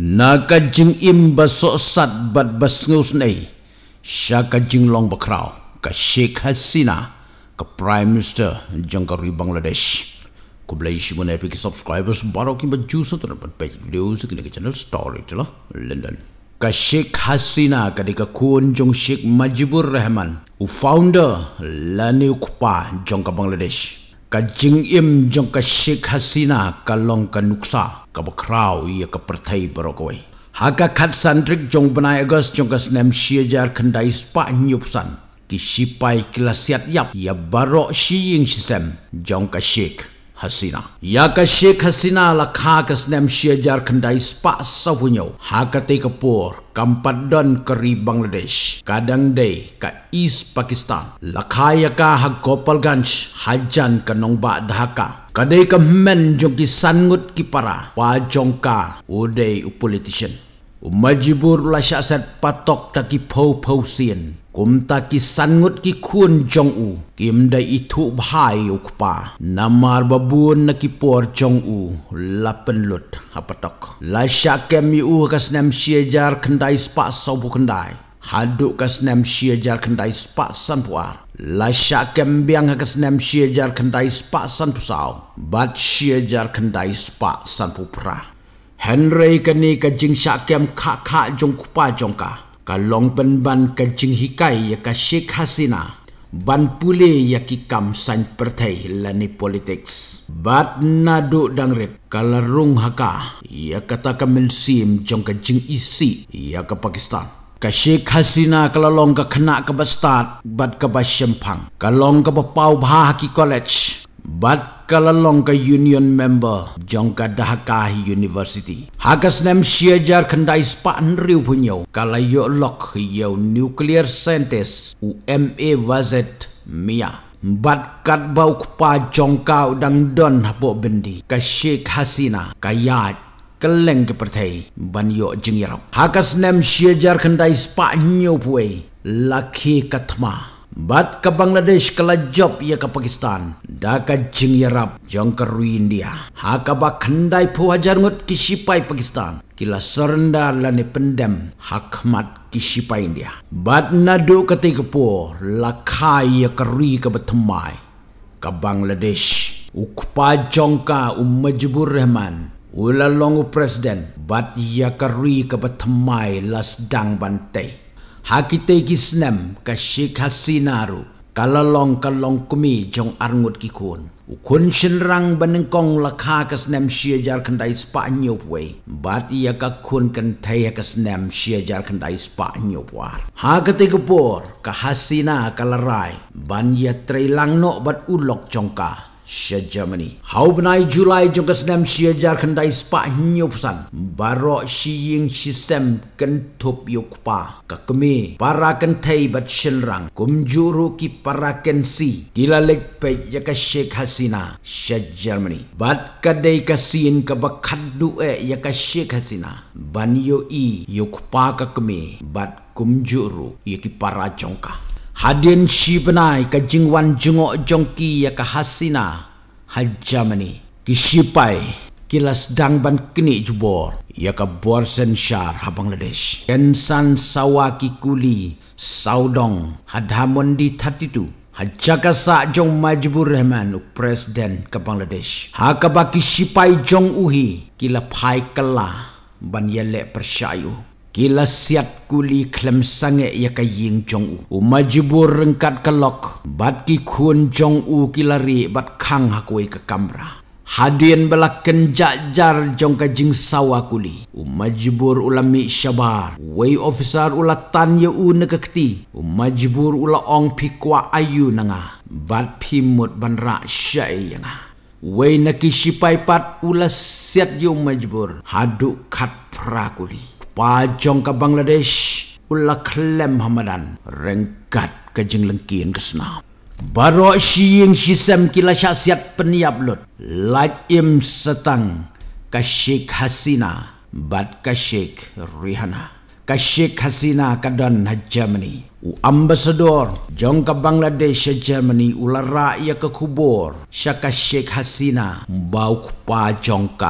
na kanjing im baso sat bat basngus nei sha kanjing long bakrao ka sheikh hasina ka prime minister jangkari bangladesh ku blai shimun epic subscribers baro kim baju sotra pat pe videos ke ke channel story to lah, london ka sheikh hasina ka dik kun jong sheikh majibur rahman u founder la ne ukpa jangka bangladesh Kajing im jong ka Sheikh Hasina kalong ka nuksa ka bakraw ia ka pertai barokoi. Haka khat sandrik jong benai agas jong ka senem syajar kendai sepak nyupsan. Ki sipai kila yap ya barok shiying sistem jong ka Sheikh. Hasina. Ya ka Sheikh Hasina la ka ka snem syajar kendai spa sa punyo. Ha ka te ka por kampad don Bangladesh. Kadang dei ka East Pakistan. La ka ya ka ha Gopal Ganj hajan ka nong ba dhaka. Kadai ka men jong ki sangut ki para pa jong ka ude u politician. Umajibur la syaset patok taki pau pau sien. กุมตากิสันงดกิคุนจงอูกิมได้อิทุบหายอุกปานามาร์บบูนนักิปอร์จงอูลาเป็นลุดฮะปตกลาชักเคมีอูกัสเนมเชียจาร์คันไดสปะสอบุคันไดฮัดุกัสเนมเชียจาร์คันไดสปะสันปวารลาชักเคมบียงฮักัสเนมเชียจาร์คันไดสปะสันปุสาวบัดเชียจาร์คันไดสปะสันปุพระเฮนรีกันนี่กัจิงชักเคมคะคะจงคุปาจงกา kalong penban kencing hikai ya ka Sheikh Hasina ban pule ya ki kam san pertai lani politics Bad nadu dang rep kalarung haka ya kata ka mensim jong kancing isi ya ka Pakistan ka Sheikh Hasina kalong ka khna ka bastat bat ka ba kalong ka ba pau bha ki college bad kalalong ka union member jong ka dahaka university hagas nem shiajar kandai spa nriu punyo kala yo lok yo nuclear scientist u ma wazet mia bat kat bau pa jong ka udang don hapo bendi ka sheikh hasina kayat keleng ke pertai ban yo jingirap hagas nem shiajar kandai spa nyo puai laki katma Bat ke Bangladesh ke Lajab ia ke Pakistan. Da ke Jing Yerab, jong ke Rui India. Ha ke bak kendai pu hajar ke Sipai Pakistan. Kila serendah lani pendam hakmat ke Sipai India. Bat nadu ke Tegapu, lakai ia ke Rui ke Betemai. Ya ke Bangladesh. Ukpa jongka Umajibur Rahman. Ula longu presiden. Bat ia ke Rui ke Betemai las dang bantai. Hakite ki snem ka shik hasinaru kalalong kalong kumi jong arngut ki kun. Ukun shenrang benengkong laka ka snem shiajar kandai spa nyopwe. Bat iya ka kun kan taya ka snem shiajar kandai spa nyopwar. Hakite ka por ka hasina kalarai. Ban iya trey no bat ulok chongka. ka. Sia Germany. Hau benai Julai jom ke senam Shia jar kendai sepak hinyo pusan. Barok Shia ying sistem kentup yukpa. Kakumi para kentai bat shenrang. Kumjuru ki para kensi. Gila lekpe yaka Sheikh Hasina. Shia Germany. Bat kadai kasiin ke bakadu e yaka Sheikh Hasina. Banyo i yukpa kakumi. Bat kumjuru yaki para jongkah hadin shibnai ka jingwan jungo jongki ya ka hasina hajamani kishipai kilas dangban kini jubor ya ka borsen shar habangladesh kensan sawaki kuli saudong hadhamon di tatitu Hajaka sa jong majbur rehman u presiden ka bangladesh hakabaki sipai jong uhi kila phai kala ban yele persayu Kila siat kuli klem sange ya ka ying chong u. U majibur rengkat ka lok. Bat ki kuon chong u kila ri bat kang hakwe ke kamra. Hadian bala kenjak jar jong ka jing sawa kuli. U majibur ula mi syabar. Wei ofisar ula tan ya u negekti. U majibur ula ong pikwa ayu nanga. Bat pimut ban raksya iya nga. Way naki sipai pat ula siat yung majibur. Haduk kat prakuli. kuli. Wajong ke Bangladesh, ula klem hamadan, rengkat ke jeng lengkian ke sana. Baru si yang si sem kila syasiat peniap lut, laik im setang, ke Sheikh Hasina, bat ke Sheikh Rihanna. Ke Sheikh Hasina ke Don Germany. U ambasador jong ke Bangladesh ke Germany ular rakyat ke kubur. Syaka Sheikh Hasina bau ke pajong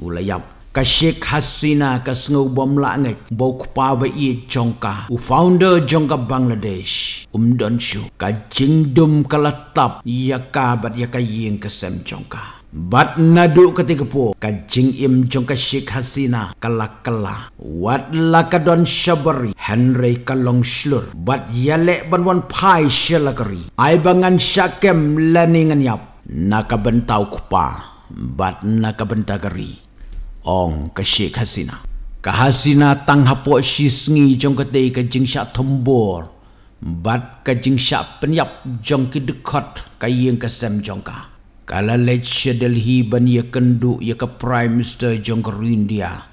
Ula yap ka Sheikh Hasina ka sengau ngai bau kupa ba i jongka u founder jongka Bangladesh um don shu ka jingdum ka latap ya ka bat ya ka yeng ka sem jongka bat nadu ketika po ka jing im jongka Sheikh Hasina kala kala wat la ka don shabari Henry Kalong Shlur bat yale banwan pai shelakari ai bangan shakem laningan yap nakabentau kupa bat nakabentagari kupa ong ka kasina, khasina tang hapo si sngi jong ka dei ka jing sha thombor bat ka jing penyap jong ki dekat ka yeng ka sem jong ka kala let shedel hi ban ye kendu ye ke prime minister jong ka india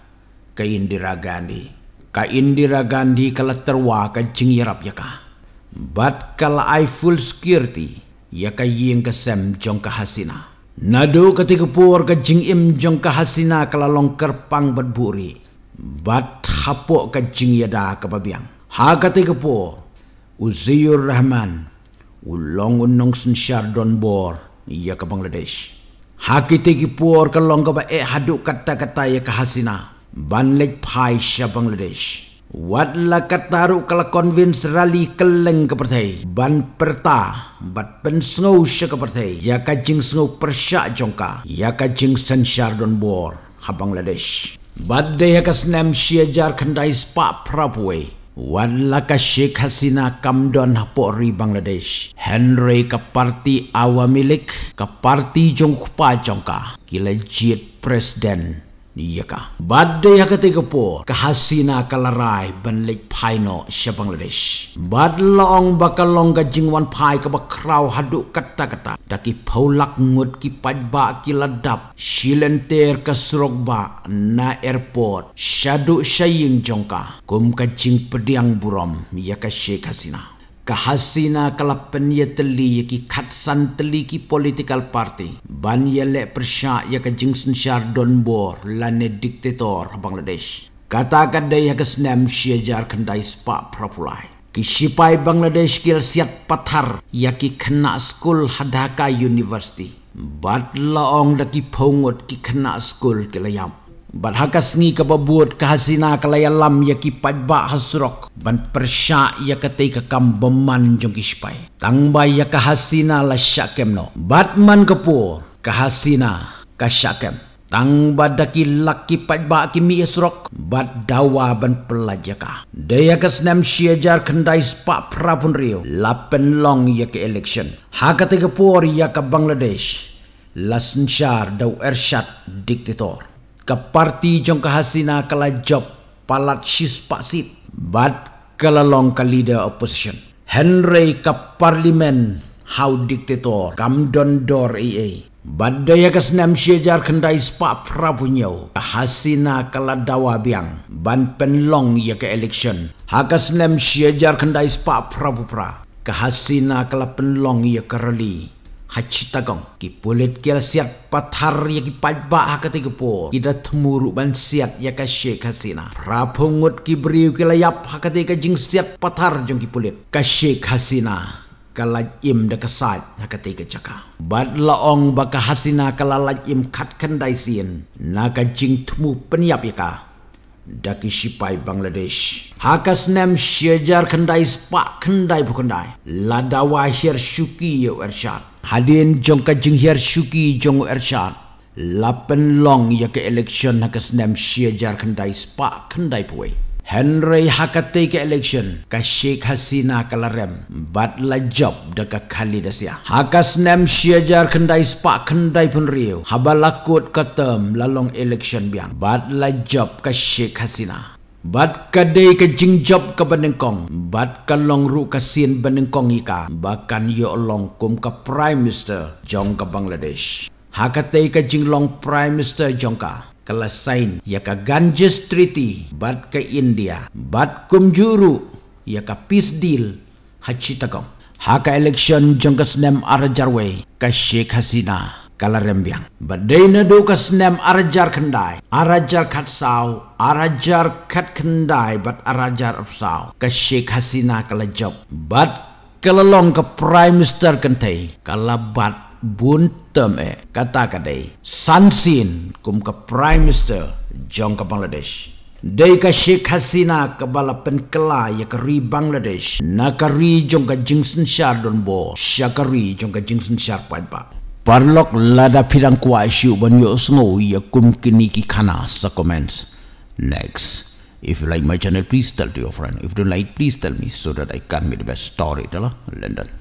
ka indira gandhi ka indira gandhi kala terwa ka jing yarap ya ka bat kala i full security ye ka yeng ka sem jong ka hasina Nado ketika puar ke Jing Im Jong ke Hasina ke kerpang berburi. Bat hapok ke Jing Yada ke Babiang. Ha ketika puar. Uziyur Rahman. Ulong unong sen Shardon Bor. Ia ke Bangladesh. Ha ketika puar ke long ke ba'ek haduk kata-kata ia ke Hasina. Banlik Pai Bangladesh. Wat la kataru kala convince rali keleng ke pertai. Ban perta. Bat pen snow se ke pertai. Ya kajing snow persyak jongka. Ya kajing sen syardon bor. Habang ladesh. Bat deh ya ke senem syajar kendai sepak prapwe. Wat la ka Sheikh Hasina kamdon hapok ri Bangladesh. Henry ke parti awamilik. Ke parti jongkupa jongka. Kila jit presiden. Iyaka. Badde yang ketiga po, kahasina kalarai ban lake paino sya Bangladesh. bakal bakalong ka jingwan pai ka bakraw hadu kata-kata. Daki paulak ngut ki pajba ki ladap. Silenter ka surokba na airport. Syadu syaying jongka. Kum ka jing pediang buram. Iyaka sya kasina kahasina kelapan ia teli ia ki khatsan teli ki political party ban ia lek persyak ia ya ke jingsen syar don bor lane diktator Bangladesh katakan dia ia ya kesenam syajar kandai spa propulai ki sipai Bangladesh kil siat patar yaki ki kena school hadaka university bat laong laki pungut ki kena school kilayam Bat hakas ni kebebut kehasina kelayalam ya ki pajbak hasrok. Ban persyak ya ketai kekam beman jongki sepai. Tangba ya kehasina la syakem no. Batman kepo kehasina ke syakem. Tang badaki laki pajba kimi esrok bad dawa ban pelajaka. Daya ke senam syajar kendai sepak prapun rio. Lapen long ya ke election. Hakati ke puar ya ke Bangladesh. Lasnshar daw ershat diktator. Keparti parti jong kahasina kelajop palat shis pasit bat kelalong ke leader opposition Henry ke parlimen how dictator kam don dor ee bat daya ke senam syajar kendai spa prabunyo kahasina dawa biang ban penlong ya ke election haka senam syajar kendai spa prabupra kahasina kelapenlong ya ke rally hachitagong ki pulit kel siat pathar ya ki pajba ha po kida thmuru ban siat ya ka shek hasina rapungut ki briu kila yap hakati ka jing siat pathar jong ki pulit ka shek hasina kalaj im de kasat ha ka ka chaka bat la ong ba ka hasina kalaj im khat khan dai sin na ka jing thmu pen yap ya ka daki sipai bangladesh hakas nem shejar khandai spak khandai bukandai ladawa hier shuki yo ya arshat hadin jong ka jing hier shuki jong ershan lapan long ya ke election ha ka snem jar kandai spa kandai pui Henry hakate ke election ka Sheikh Hasina kalarem bat la job de ka khali de sia hakas nem shejar kendai spa kendai pun riu habalakut ka term lalong election biang bat la job ka Sheikh Hasina Bat ka day ka jingjob ka banengkong. Bat ka long ru sin banengkong ika. bahkan yo long kum ka prime minister jong ke Bangladesh. Hakatay ka jinglong prime minister jong ka. kelasain ya ke Ganges Treaty bat ka India. Bat kum juru ya ke peace deal hachitakong. Haka election jong ka snem arajarway ka Sheikh Hasina kalarembiang. Badai na do ka snem arajar kendai. Arajar kat saw, arajar kat kendai bat arajar of saw. kasik Hasina kala job. Bat ke Prime Minister kentai. Kala bat bun term e eh, kata kadai. sunsin kum ke Prime Minister jong ke Bangladesh. Dei ka Sheikh Hasina ke bala penkela ya kari Bangladesh. Na kari jong ka Jingsun Shardon bo. Sha kari jong ka Jingsun ba. Parlok lada pirang kwa isyu yo snow ya kum kini ki khana sa comments. Next. If you like my channel, please tell to your friend. If you don't like, please tell me so that I can make the best story. Tala, London.